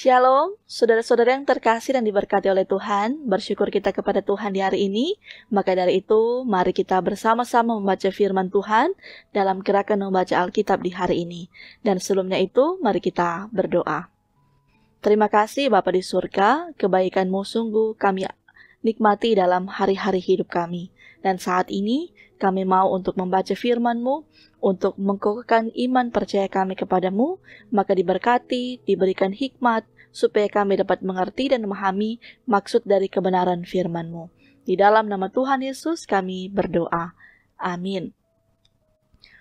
Shalom, saudara-saudara yang terkasih dan diberkati oleh Tuhan, bersyukur kita kepada Tuhan di hari ini. Maka dari itu, mari kita bersama-sama membaca firman Tuhan dalam gerakan membaca Alkitab di hari ini. Dan sebelumnya itu, mari kita berdoa. Terima kasih Bapa di surga, kebaikanmu sungguh kami nikmati dalam hari-hari hidup kami. Dan saat ini, kami mau untuk membaca firman-Mu, untuk mengukuhkan iman percaya kami kepadamu, maka diberkati, diberikan hikmat, supaya kami dapat mengerti dan memahami maksud dari kebenaran FirmanMu. Di dalam nama Tuhan Yesus kami berdoa. Amin.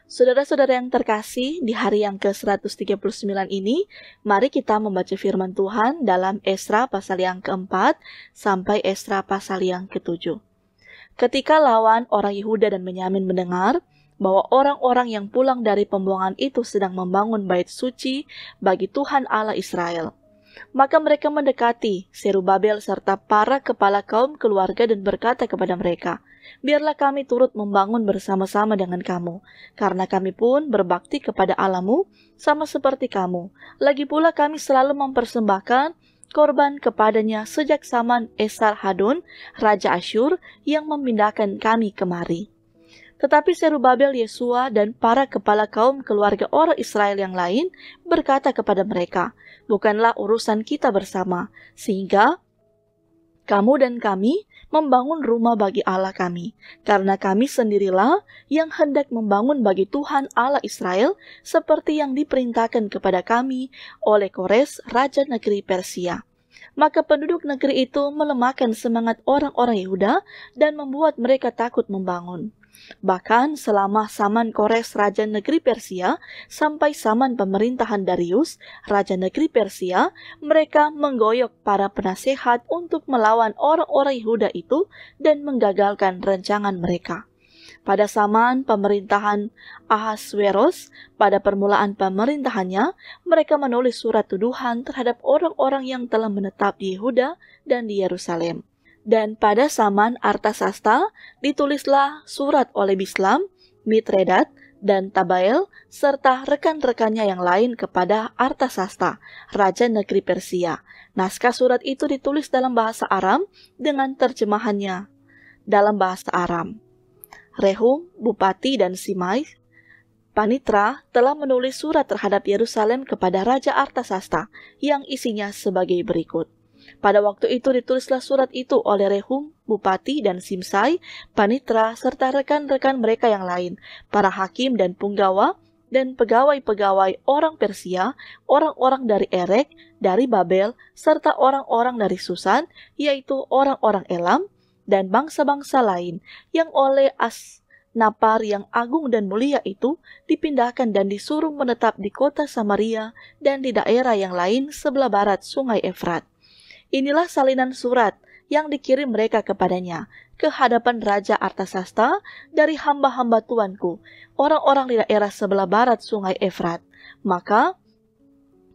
Saudara-saudara yang terkasih, di hari yang ke-139 ini, mari kita membaca firman Tuhan dalam Esra pasal yang keempat sampai Esra pasal yang ketujuh. Ketika lawan orang Yehuda dan Benyamin mendengar, bahwa orang-orang yang pulang dari pembuangan itu sedang membangun bait suci bagi Tuhan Allah Israel. Maka mereka mendekati Serubabel serta para kepala kaum keluarga dan berkata kepada mereka, biarlah kami turut membangun bersama-sama dengan kamu, karena kami pun berbakti kepada Alamu sama seperti kamu. Lagi pula kami selalu mempersembahkan korban kepadanya sejak zaman Esar Hadun, Raja Asyur, yang memindahkan kami kemari. Tetapi Serubabel, Yesua, dan para kepala kaum keluarga orang Israel yang lain berkata kepada mereka, "Bukanlah urusan kita bersama, sehingga kamu dan kami membangun rumah bagi Allah kami, karena kami sendirilah yang hendak membangun bagi Tuhan Allah Israel, seperti yang diperintahkan kepada kami oleh Kores, raja negeri Persia." maka penduduk negeri itu melemahkan semangat orang-orang Yehuda dan membuat mereka takut membangun. Bahkan selama Saman Kores Raja Negeri Persia sampai Saman pemerintahan Darius Raja Negeri Persia, mereka menggoyok para penasehat untuk melawan orang-orang Yehuda itu dan menggagalkan rencangan mereka. Pada Saman pemerintahan Ahasweros, pada permulaan pemerintahannya, mereka menulis surat tuduhan terhadap orang-orang yang telah menetap di Yehuda dan di Yerusalem. Dan pada zaman Artasasta ditulislah surat oleh Bislam, Mitredat, dan Tabael, serta rekan-rekannya yang lain kepada Artasasta, Raja Negeri Persia. Naskah surat itu ditulis dalam bahasa Aram dengan terjemahannya dalam bahasa Aram. Rehum, Bupati, dan Simai, Panitra telah menulis surat terhadap Yerusalem kepada Raja Artasasta yang isinya sebagai berikut. Pada waktu itu ditulislah surat itu oleh Rehum, Bupati, dan Simsai, Panitra, serta rekan-rekan mereka yang lain, para hakim dan punggawa, dan pegawai-pegawai orang Persia, orang-orang dari Erek, dari Babel, serta orang-orang dari Susan, yaitu orang-orang Elam, dan bangsa-bangsa lain yang oleh As Napar yang agung dan mulia itu dipindahkan dan disuruh menetap di kota Samaria dan di daerah yang lain sebelah barat sungai Efrat. Inilah salinan surat yang dikirim mereka kepadanya ke hadapan Raja Artasasta dari hamba-hamba tuanku, orang-orang di daerah sebelah barat sungai Efrat. Maka,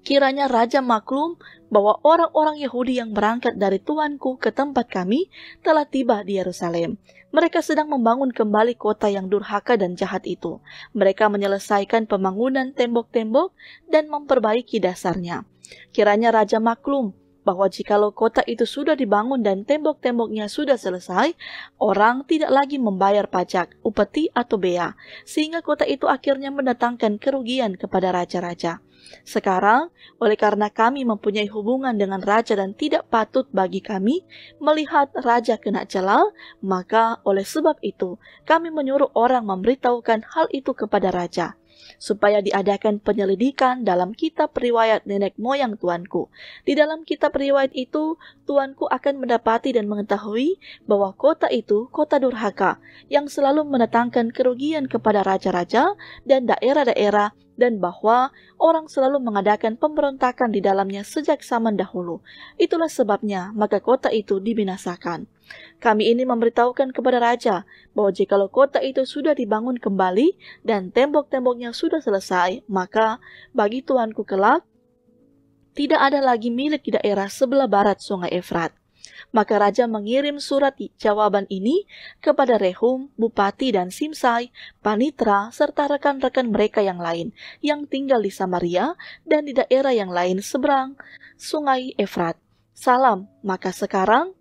kiranya Raja maklum bahwa orang-orang Yahudi yang berangkat dari tuanku ke tempat kami telah tiba di Yerusalem. Mereka sedang membangun kembali kota yang durhaka dan jahat itu. Mereka menyelesaikan pembangunan tembok-tembok dan memperbaiki dasarnya. Kiranya Raja maklum bahwa jikalau kota itu sudah dibangun dan tembok-temboknya sudah selesai, orang tidak lagi membayar pajak, upeti atau bea, sehingga kota itu akhirnya mendatangkan kerugian kepada raja-raja. Sekarang, oleh karena kami mempunyai hubungan dengan raja dan tidak patut bagi kami melihat raja kena celal, maka oleh sebab itu kami menyuruh orang memberitahukan hal itu kepada raja supaya diadakan penyelidikan dalam kitab riwayat nenek moyang tuanku. Di dalam kitab riwayat itu, tuanku akan mendapati dan mengetahui bahwa kota itu kota durhaka yang selalu menetangkan kerugian kepada raja-raja dan daerah-daerah dan bahwa orang selalu mengadakan pemberontakan di dalamnya sejak zaman dahulu. Itulah sebabnya maka kota itu dibinasakan. Kami ini memberitahukan kepada raja bahwa jikalau kota itu sudah dibangun kembali dan tembok-temboknya sudah selesai, maka bagi tuanku kelak tidak ada lagi milik di daerah sebelah barat Sungai Efrat. Maka raja mengirim surat jawaban ini kepada Rehum, bupati dan Simsai, panitra, serta rekan-rekan mereka yang lain yang tinggal di Samaria dan di daerah yang lain seberang sungai Efrat. Salam, maka sekarang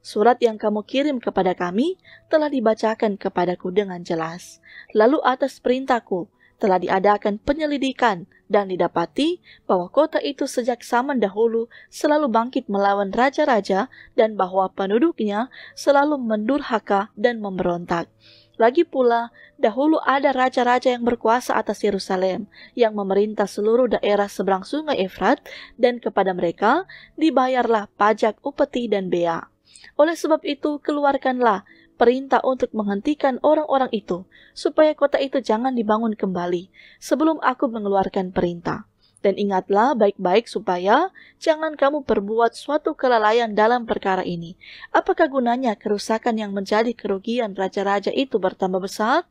Surat yang kamu kirim kepada kami telah dibacakan kepadaku dengan jelas. Lalu atas perintahku, telah diadakan penyelidikan dan didapati bahwa kota itu sejak zaman dahulu selalu bangkit melawan raja-raja dan bahwa penduduknya selalu mendurhaka dan memberontak. Lagi pula, dahulu ada raja-raja yang berkuasa atas Yerusalem, yang memerintah seluruh daerah seberang sungai Efrat, dan kepada mereka dibayarlah pajak upeti dan bea. Oleh sebab itu, keluarkanlah perintah untuk menghentikan orang-orang itu, supaya kota itu jangan dibangun kembali, sebelum aku mengeluarkan perintah. Dan ingatlah baik-baik supaya jangan kamu perbuat suatu kelalaian dalam perkara ini. Apakah gunanya kerusakan yang menjadi kerugian raja-raja itu bertambah besar?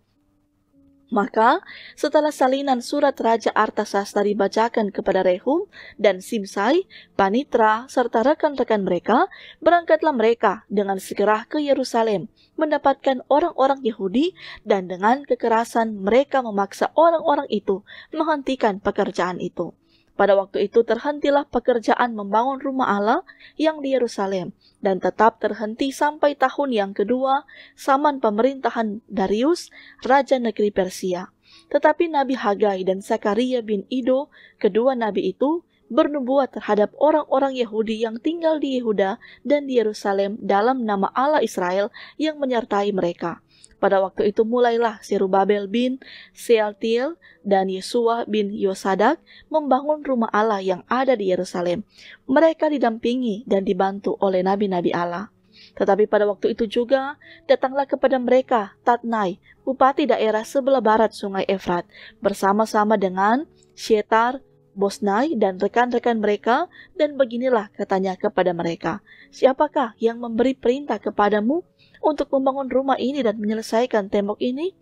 Maka, setelah salinan surat Raja Artasasta dibacakan kepada Rehum dan Simsai, Panitra, serta rekan-rekan mereka, berangkatlah mereka dengan segera ke Yerusalem, mendapatkan orang-orang Yahudi, dan dengan kekerasan mereka memaksa orang-orang itu menghentikan pekerjaan itu. Pada waktu itu terhentilah pekerjaan membangun rumah Allah yang di Yerusalem dan tetap terhenti sampai tahun yang kedua saman pemerintahan Darius, Raja Negeri Persia. Tetapi Nabi Hagai dan Zakaria bin Ido, kedua nabi itu, bernubuat terhadap orang-orang Yahudi yang tinggal di Yehuda dan di Yerusalem dalam nama Allah Israel yang menyertai mereka. Pada waktu itu mulailah Serubabel bin Sealtiel dan Yesua bin Yosadak membangun rumah Allah yang ada di Yerusalem. Mereka didampingi dan dibantu oleh nabi-nabi Allah. Tetapi pada waktu itu juga datanglah kepada mereka Tatnai, bupati daerah sebelah barat sungai Efrat, bersama-sama dengan Shetar, Bosnai, dan rekan-rekan mereka, dan beginilah katanya kepada mereka, Siapakah yang memberi perintah kepadamu untuk membangun rumah ini dan menyelesaikan tembok ini?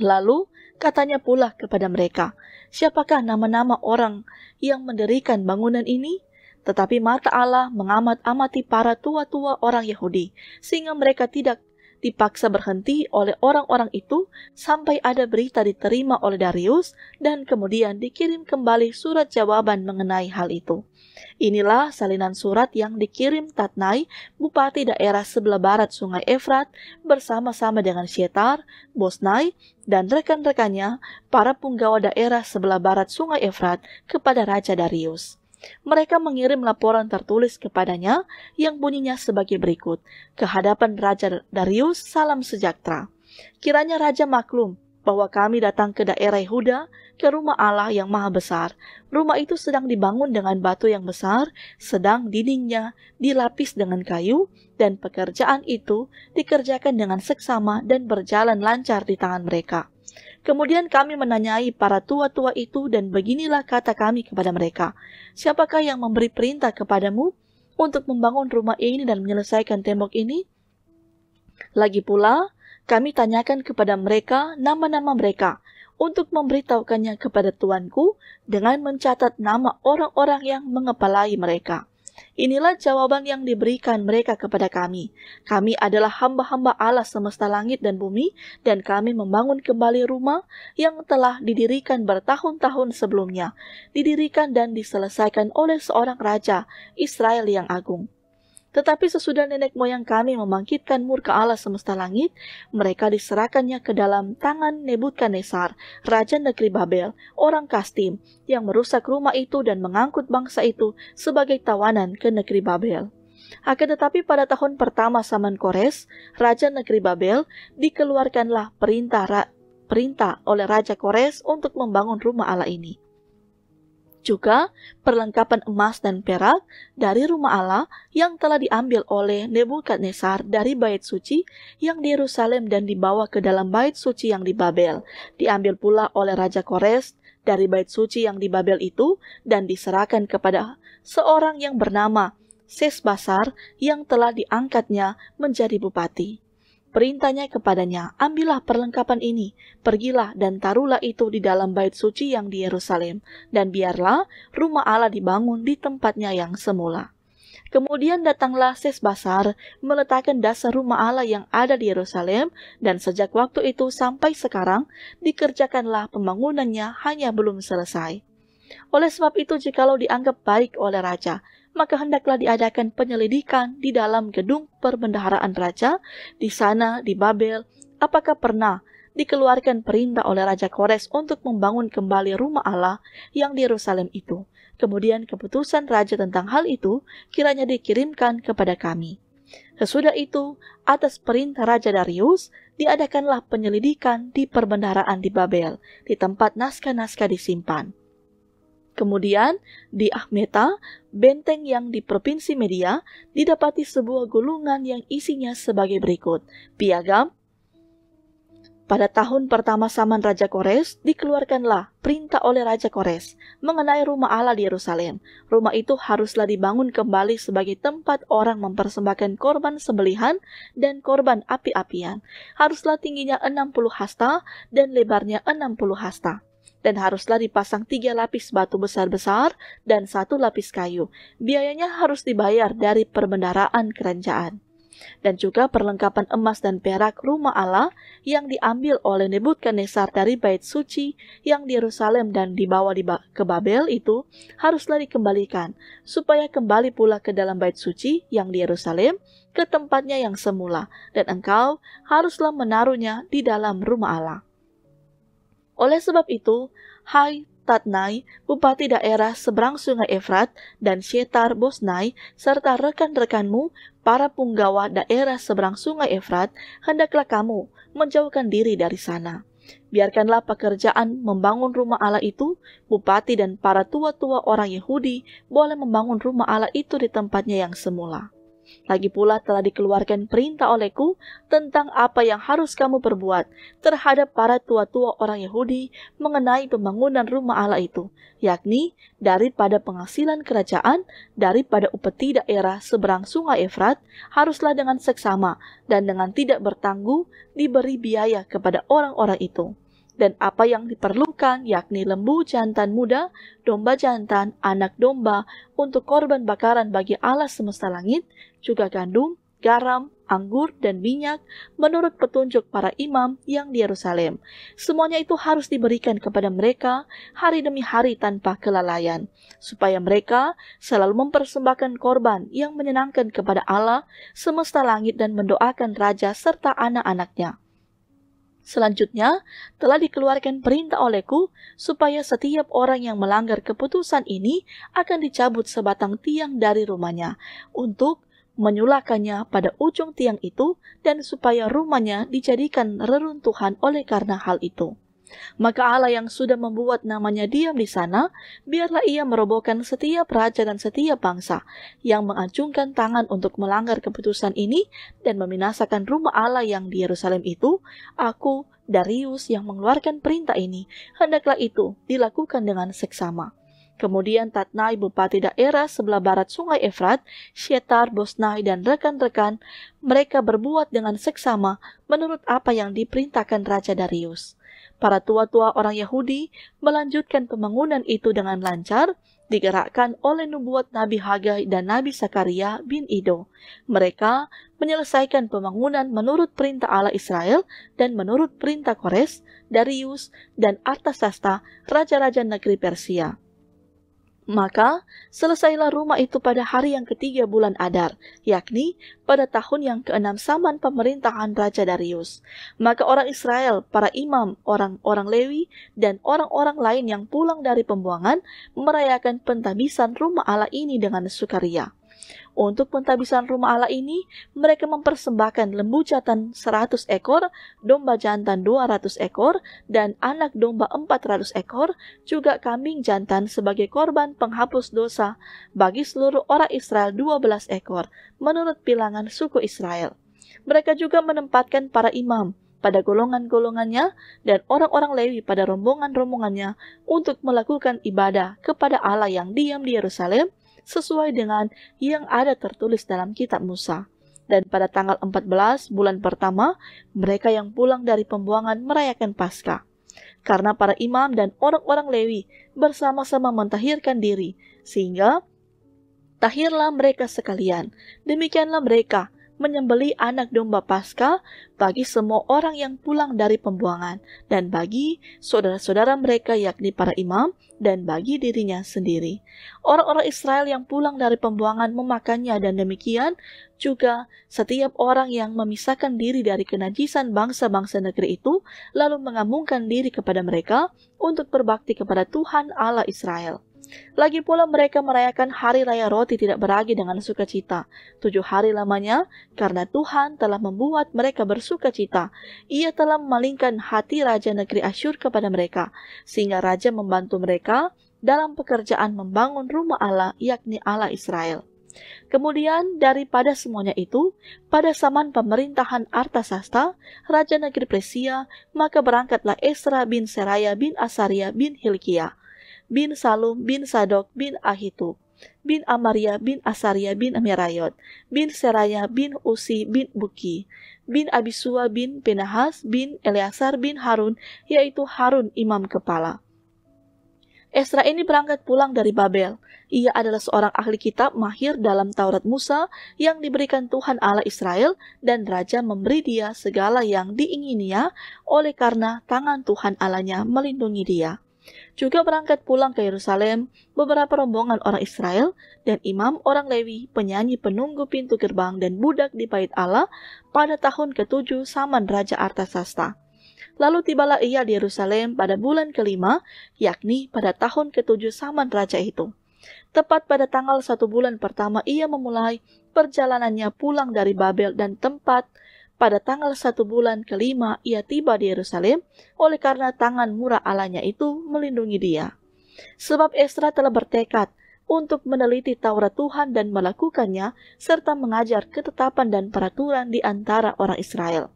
Lalu katanya pula kepada mereka, siapakah nama-nama orang yang menderikan bangunan ini? Tetapi mata Allah mengamat-amati para tua-tua orang Yahudi, sehingga mereka tidak dipaksa berhenti oleh orang-orang itu sampai ada berita diterima oleh Darius dan kemudian dikirim kembali surat jawaban mengenai hal itu. Inilah salinan surat yang dikirim Tatnai, bupati daerah sebelah barat Sungai Efrat bersama-sama dengan Syetar, Bosnai, dan rekan-rekannya, para punggawa daerah sebelah barat Sungai Efrat kepada Raja Darius mereka mengirim laporan tertulis kepadanya yang bunyinya sebagai berikut. Kehadapan Raja Darius, salam sejahtera. Kiranya Raja maklum bahwa kami datang ke daerah Yehuda, ke rumah Allah yang maha besar. Rumah itu sedang dibangun dengan batu yang besar, sedang dindingnya dilapis dengan kayu, dan pekerjaan itu dikerjakan dengan seksama dan berjalan lancar di tangan mereka.' Kemudian kami menanyai para tua-tua itu dan beginilah kata kami kepada mereka. Siapakah yang memberi perintah kepadamu untuk membangun rumah ini dan menyelesaikan tembok ini? Lagi pula, kami tanyakan kepada mereka nama-nama mereka untuk memberitahukannya kepada tuanku dengan mencatat nama orang-orang yang mengepalai mereka. Inilah jawaban yang diberikan mereka kepada kami. Kami adalah hamba-hamba Allah semesta langit dan bumi, dan kami membangun kembali rumah yang telah didirikan bertahun-tahun sebelumnya, didirikan dan diselesaikan oleh seorang raja Israel yang agung. Tetapi sesudah nenek moyang kami membangkitkan murka Allah semesta langit, mereka diserahkannya ke dalam tangan Nebukadnezar, raja negeri Babel, orang Kastim, yang merusak rumah itu dan mengangkut bangsa itu sebagai tawanan ke negeri Babel. Akan tetapi pada tahun pertama Saman Kores, Raja Negeri Babel, dikeluarkanlah perintah, perintah oleh Raja Kores untuk membangun rumah Allah ini juga perlengkapan emas dan perak dari rumah Allah yang telah diambil oleh Nebukadnezar dari bait suci yang di Yerusalem dan dibawa ke dalam bait suci yang di Babel. Diambil pula oleh Raja Kores dari bait suci yang di Babel itu dan diserahkan kepada seorang yang bernama Sesbasar yang telah diangkatnya menjadi bupati. Perintahnya kepadanya, ambillah perlengkapan ini, pergilah dan taruhlah itu di dalam bait suci yang di Yerusalem, dan biarlah rumah Allah dibangun di tempatnya yang semula. Kemudian datanglah Sesbasar meletakkan dasar rumah Allah yang ada di Yerusalem dan sejak waktu itu sampai sekarang dikerjakanlah pembangunannya hanya belum selesai. Oleh sebab itu jikalau dianggap baik oleh raja, maka hendaklah diadakan penyelidikan di dalam gedung perbendaharaan raja, di sana, di Babel, apakah pernah dikeluarkan perintah oleh Raja Kores untuk membangun kembali rumah Allah yang di Yerusalem itu. Kemudian keputusan Raja tentang hal itu kiranya dikirimkan kepada kami. Sesudah itu, atas perintah Raja Darius, diadakanlah penyelidikan di perbendaharaan di Babel, di tempat naskah-naskah disimpan. Kemudian, di Ahmeta, benteng yang di Provinsi Media, didapati sebuah gulungan yang isinya sebagai berikut. Piagam, pada tahun pertama Saman Raja Kores, dikeluarkanlah perintah oleh Raja Kores mengenai rumah Allah di Yerusalem. Rumah itu haruslah dibangun kembali sebagai tempat orang mempersembahkan korban sembelihan dan korban api-apian. Haruslah tingginya 60 hasta dan lebarnya 60 hasta dan haruslah dipasang tiga lapis batu besar-besar dan satu lapis kayu. Biayanya harus dibayar dari perbendaraan kerajaan. Dan juga perlengkapan emas dan perak rumah Allah yang diambil oleh Nebukadnezar dari bait suci yang di Yerusalem dan dibawa di ba ke Babel itu haruslah dikembalikan, supaya kembali pula ke dalam bait suci yang di Yerusalem ke tempatnya yang semula, dan engkau haruslah menaruhnya di dalam rumah Allah. Oleh sebab itu, Hai Tatnai, bupati daerah seberang sungai Efrat, dan Syetar Bosnai, serta rekan-rekanmu, para punggawa daerah seberang sungai Efrat, hendaklah kamu menjauhkan diri dari sana. Biarkanlah pekerjaan membangun rumah Allah itu, bupati dan para tua-tua orang Yahudi boleh membangun rumah Allah itu di tempatnya yang semula. Lagi pula telah dikeluarkan perintah olehku tentang apa yang harus kamu perbuat terhadap para tua-tua orang Yahudi mengenai pembangunan rumah Allah itu, yakni daripada penghasilan kerajaan, daripada upeti daerah seberang sungai Efrat, haruslah dengan seksama dan dengan tidak bertangguh diberi biaya kepada orang-orang itu dan apa yang diperlukan yakni lembu jantan muda, domba jantan, anak domba untuk korban bakaran bagi Allah semesta langit, juga gandum, garam, anggur, dan minyak menurut petunjuk para imam yang di Yerusalem. Semuanya itu harus diberikan kepada mereka hari demi hari tanpa kelalaian, supaya mereka selalu mempersembahkan korban yang menyenangkan kepada Allah, semesta langit dan mendoakan raja serta anak-anaknya. Selanjutnya, telah dikeluarkan perintah olehku supaya setiap orang yang melanggar keputusan ini akan dicabut sebatang tiang dari rumahnya untuk menyulakannya pada ujung tiang itu dan supaya rumahnya dijadikan reruntuhan oleh karena hal itu. Maka Allah yang sudah membuat namanya diam di sana, biarlah ia merobohkan setiap raja dan setiap bangsa yang mengacungkan tangan untuk melanggar keputusan ini dan membinasakan rumah Allah yang di Yerusalem itu, aku, Darius yang mengeluarkan perintah ini, hendaklah itu dilakukan dengan seksama. Kemudian Tatnai, bupati daerah sebelah barat sungai Efrat, Syetar, Bosnai, dan rekan-rekan, mereka berbuat dengan seksama menurut apa yang diperintahkan Raja Darius para tua-tua orang Yahudi melanjutkan pembangunan itu dengan lancar, digerakkan oleh nubuat Nabi Hagai dan Nabi Sakaria bin Ido. Mereka menyelesaikan pembangunan menurut perintah Allah Israel dan menurut perintah Kores, Darius, dan Artasasta, raja-raja negeri Persia. Maka selesailah rumah itu pada hari yang ketiga bulan Adar, yakni pada tahun yang keenam saman pemerintahan Raja Darius. Maka orang Israel, para imam, orang-orang Lewi, dan orang-orang lain yang pulang dari pembuangan merayakan pentabisan rumah Allah ini dengan sukaria. Untuk pentabisan rumah Allah ini, mereka mempersembahkan lembu jantan 100 ekor, domba jantan 200 ekor, dan anak domba 400 ekor, juga kambing jantan sebagai korban penghapus dosa bagi seluruh orang Israel 12 ekor, menurut bilangan suku Israel. Mereka juga menempatkan para imam, pada golongan-golongannya dan orang-orang Lewi pada rombongan-rombongannya untuk melakukan ibadah kepada Allah yang diam di Yerusalem sesuai dengan yang ada tertulis dalam kitab Musa. Dan pada tanggal 14 bulan pertama, mereka yang pulang dari pembuangan merayakan Paskah. Karena para imam dan orang-orang Lewi bersama-sama mentahirkan diri, sehingga tahirlah mereka sekalian. Demikianlah mereka menyembeli anak domba Paskah bagi semua orang yang pulang dari pembuangan dan bagi saudara-saudara mereka yakni para imam dan bagi dirinya sendiri. Orang-orang Israel yang pulang dari pembuangan memakannya dan demikian juga setiap orang yang memisahkan diri dari kenajisan bangsa-bangsa negeri itu lalu mengamungkan diri kepada mereka untuk berbakti kepada Tuhan Allah Israel. Lagi pula mereka merayakan Hari Raya Roti tidak beragi dengan sukacita. Tujuh hari lamanya, karena Tuhan telah membuat mereka bersukacita. Ia telah memalingkan hati Raja Negeri Asyur kepada mereka, sehingga Raja membantu mereka dalam pekerjaan membangun rumah Allah, yakni Allah Israel. Kemudian daripada semuanya itu, pada zaman pemerintahan Artasasta, Raja Negeri Persia, maka berangkatlah Esra bin Seraya bin Asaria bin Hilkiah bin Salum bin Sadok bin Ahitu bin Amaria bin Asaria bin Amirayot bin Seraya bin Usi bin Buki bin Abisua bin Penahas bin Eleazar bin Harun yaitu Harun imam kepala. Esra ini berangkat pulang dari Babel. Ia adalah seorang ahli kitab mahir dalam Taurat Musa yang diberikan Tuhan Allah Israel dan Raja memberi dia segala yang diingininya oleh karena tangan Tuhan Allahnya melindungi dia. Juga berangkat pulang ke Yerusalem beberapa rombongan orang Israel dan imam orang Lewi, penyanyi penunggu pintu gerbang dan budak di bait Allah pada tahun ke-7 Saman Raja Artasasta. Lalu tibalah ia di Yerusalem pada bulan kelima, yakni pada tahun ke-7 Saman Raja itu. Tepat pada tanggal satu bulan pertama ia memulai perjalanannya pulang dari Babel dan tempat pada tanggal satu bulan kelima ia tiba di Yerusalem, oleh karena tangan murah Allahnya itu melindungi dia. Sebab Esra telah bertekad untuk meneliti Taurat Tuhan dan melakukannya, serta mengajar ketetapan dan peraturan di antara orang Israel.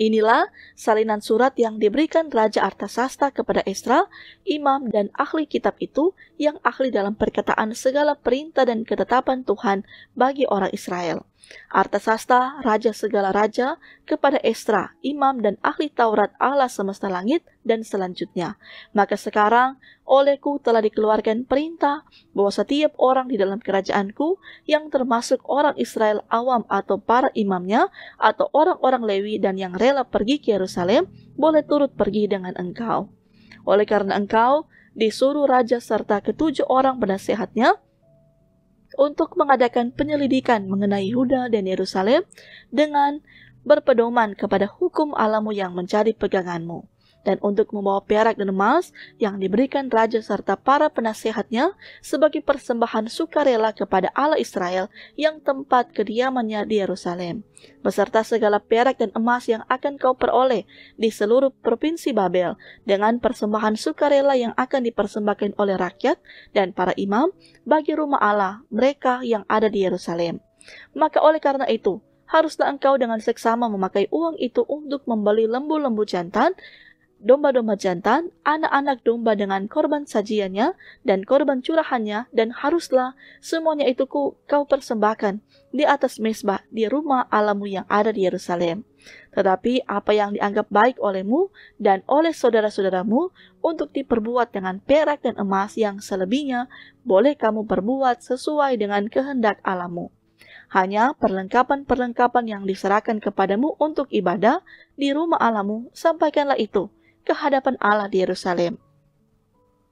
Inilah salinan surat yang diberikan Raja Artasasta kepada Esra, imam dan ahli kitab itu yang ahli dalam perkataan segala perintah dan ketetapan Tuhan bagi orang Israel. Sasta, raja segala raja, kepada Esra, imam dan ahli Taurat Allah semesta langit, dan selanjutnya. Maka sekarang, olehku telah dikeluarkan perintah bahwa setiap orang di dalam kerajaanku, yang termasuk orang Israel awam atau para imamnya, atau orang-orang Lewi dan yang rela pergi ke Yerusalem, boleh turut pergi dengan engkau. Oleh karena engkau, disuruh raja serta ketujuh orang penasehatnya, untuk mengadakan penyelidikan mengenai Huda dan Yerusalem dengan berpedoman kepada hukum alamu yang mencari peganganmu dan untuk membawa perak dan emas yang diberikan raja serta para penasehatnya sebagai persembahan sukarela kepada Allah Israel yang tempat kediamannya di Yerusalem, beserta segala perak dan emas yang akan kau peroleh di seluruh provinsi Babel dengan persembahan sukarela yang akan dipersembahkan oleh rakyat dan para imam bagi rumah Allah mereka yang ada di Yerusalem. Maka oleh karena itu, haruslah engkau dengan seksama memakai uang itu untuk membeli lembu-lembu jantan domba-domba jantan, anak-anak domba dengan korban sajiannya dan korban curahannya dan haruslah semuanya itu ku, kau persembahkan di atas mesbah di rumah alamu yang ada di Yerusalem. Tetapi apa yang dianggap baik olehmu dan oleh saudara-saudaramu untuk diperbuat dengan perak dan emas yang selebihnya boleh kamu perbuat sesuai dengan kehendak alamu. Hanya perlengkapan-perlengkapan yang diserahkan kepadamu untuk ibadah di rumah alamu, sampaikanlah itu ke hadapan Allah di Yerusalem.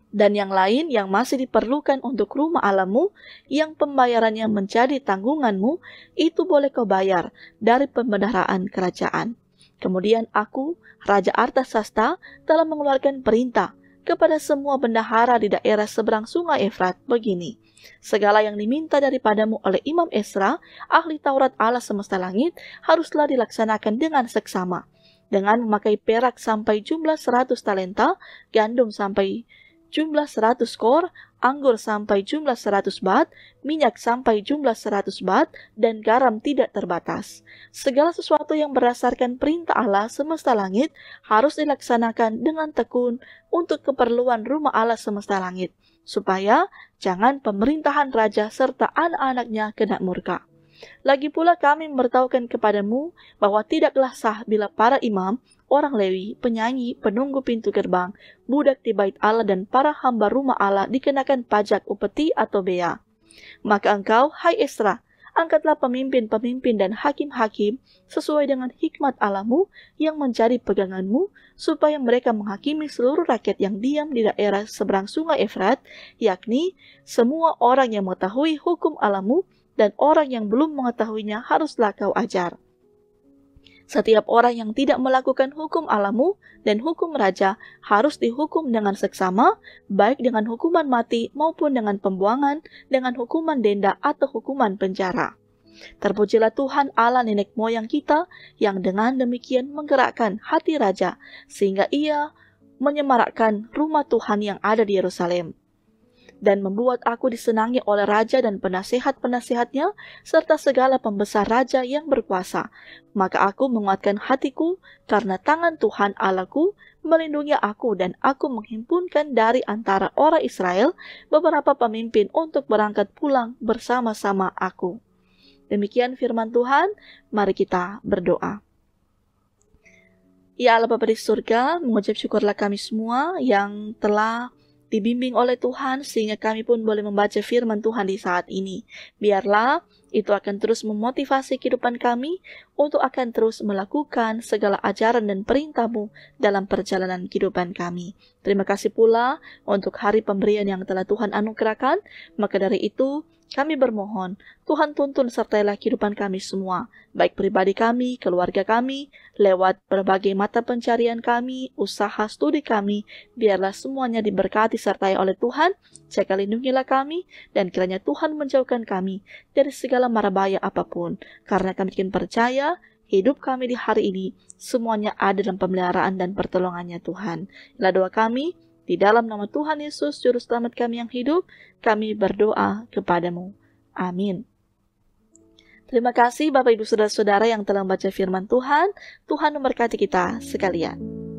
Dan yang lain yang masih diperlukan untuk rumah alamu yang pembayarannya menjadi tanggunganmu, itu boleh kau bayar dari pembendaharaan kerajaan. Kemudian aku, Raja Sasta, telah mengeluarkan perintah kepada semua bendahara di daerah seberang sungai Efrat begini. Segala yang diminta daripadamu oleh Imam Esra, ahli Taurat Allah semesta langit, haruslah dilaksanakan dengan seksama dengan memakai perak sampai jumlah 100 talenta, gandum sampai jumlah 100 kor, anggur sampai jumlah 100 bat, minyak sampai jumlah 100 bat, dan garam tidak terbatas. Segala sesuatu yang berdasarkan perintah Allah semesta langit harus dilaksanakan dengan tekun untuk keperluan rumah Allah semesta langit, supaya jangan pemerintahan raja serta anak-anaknya kena murka. Lagi pula kami memberitahukan kepadamu bahwa tidaklah sah bila para imam, orang Lewi, penyanyi, penunggu pintu gerbang, budak di bait Allah dan para hamba rumah Allah dikenakan pajak upeti atau bea. Maka engkau, hai Esra, angkatlah pemimpin-pemimpin dan hakim-hakim sesuai dengan hikmat alamu yang menjadi peganganmu, supaya mereka menghakimi seluruh rakyat yang diam di daerah seberang sungai Efrat, yakni semua orang yang mengetahui hukum alamu dan orang yang belum mengetahuinya haruslah kau ajar. Setiap orang yang tidak melakukan hukum alamu dan hukum raja harus dihukum dengan seksama, baik dengan hukuman mati maupun dengan pembuangan, dengan hukuman denda atau hukuman penjara. Terpujilah Tuhan Allah nenek moyang kita yang dengan demikian menggerakkan hati raja sehingga ia menyemarakkan rumah Tuhan yang ada di Yerusalem dan membuat aku disenangi oleh raja dan penasehat-penasehatnya, serta segala pembesar raja yang berkuasa. Maka aku menguatkan hatiku, karena tangan Tuhan Allahku melindungi aku dan aku menghimpunkan dari antara orang Israel beberapa pemimpin untuk berangkat pulang bersama-sama aku. Demikian firman Tuhan, mari kita berdoa. Ya Allah Bapa di surga, mengucap syukurlah kami semua yang telah dibimbing oleh Tuhan sehingga kami pun boleh membaca firman Tuhan di saat ini. Biarlah itu akan terus memotivasi kehidupan kami untuk akan terus melakukan segala ajaran dan perintahmu dalam perjalanan kehidupan kami. Terima kasih pula untuk hari pemberian yang telah Tuhan anugerahkan. Maka dari itu, kami bermohon, Tuhan tuntun sertailah kehidupan kami semua, baik pribadi kami, keluarga kami, lewat berbagai mata pencarian kami, usaha studi kami, biarlah semuanya diberkati sertai oleh Tuhan, jaga lindungilah kami, dan kiranya Tuhan menjauhkan kami dari segala mara bahaya apapun, karena kami ingin percaya hidup kami di hari ini semuanya ada dalam pemeliharaan dan pertolongannya Tuhan. Inilah doa kami, di dalam nama Tuhan Yesus, Juru Selamat kami yang hidup, kami berdoa kepadamu. Amin. Terima kasih Bapak Ibu Saudara-saudara yang telah membaca firman Tuhan. Tuhan memberkati kita sekalian.